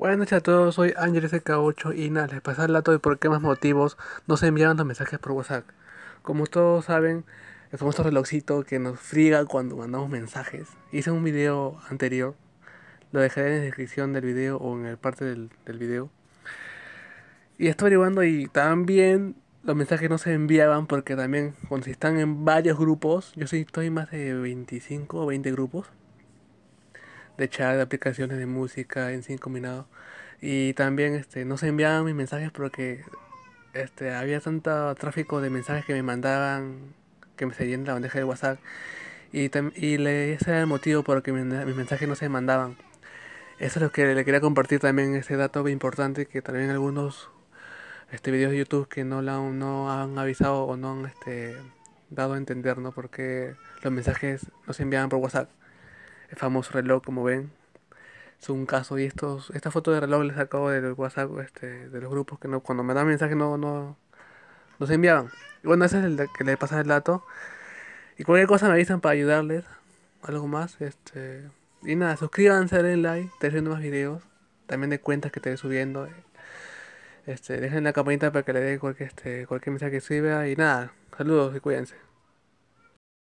Buenas noches a todos, soy Ángel SK8 y nada, les pasé el dato de por qué más motivos no se enviaban los mensajes por WhatsApp. Como todos saben, el famoso relojcito que nos friega cuando mandamos mensajes. Hice un video anterior, lo dejaré en la descripción del video o en el parte del, del video. Y estoy averiguando y también los mensajes no se enviaban porque también consistan en varios grupos. Yo estoy en más de 25 o 20 grupos de chat, de aplicaciones de música en sin combinado. Y también este, no se enviaban mis mensajes porque este, había tanto tráfico de mensajes que me mandaban, que me seguían en la bandeja de WhatsApp. Y, y le, ese era el motivo por el que mis mensajes no se mandaban. Eso es lo que le quería compartir también, ese dato importante que también algunos este, videos de YouTube que no, la, no han avisado o no han este, dado a entender, ¿no? Porque los mensajes no se enviaban por WhatsApp el famoso reloj, como ven. Es un caso y estos, esta foto de reloj les acabo del WhatsApp este, de los grupos que no, cuando me dan mensajes no, no, no, se enviaban. bueno, ese es el que le pasa el dato. Y cualquier cosa me avisan para ayudarles. Algo más. Este, y nada, suscríbanse, denle like, te haciendo más videos. También de cuentas que te estoy subiendo. Este, dejen la campanita para que le dé cualquier, este, cualquier mensaje que sirva. Y nada, saludos y cuídense.